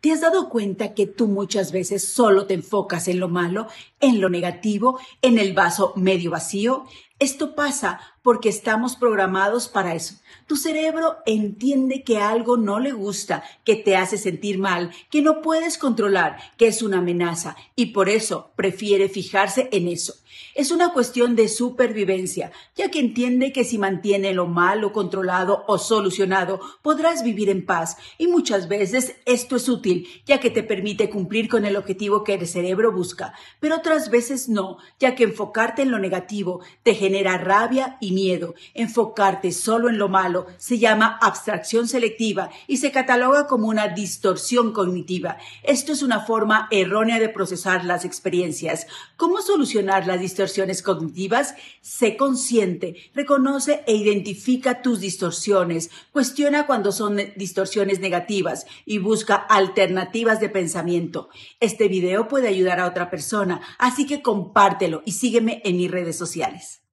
¿Te has dado cuenta que tú muchas veces solo te enfocas en lo malo, en lo negativo, en el vaso medio vacío? Esto pasa porque estamos programados para eso. Tu cerebro entiende que algo no le gusta, que te hace sentir mal, que no puedes controlar, que es una amenaza y por eso prefiere fijarse en eso. Es una cuestión de supervivencia, ya que entiende que si mantiene lo malo controlado o solucionado, podrás vivir en paz. Y muchas veces esto es útil, ya que te permite cumplir con el objetivo que el cerebro busca, pero otras veces no, ya que enfocarte en lo negativo te genera rabia y miedo. Enfocarte solo en lo malo se llama abstracción selectiva y se cataloga como una distorsión cognitiva. Esto es una forma errónea de procesar las experiencias. ¿Cómo solucionar las distorsiones cognitivas? Sé consciente, reconoce e identifica tus distorsiones, cuestiona cuando son distorsiones negativas y busca alternativas de pensamiento. Este video puede ayudar a otra persona, así que compártelo y sígueme en mis redes sociales.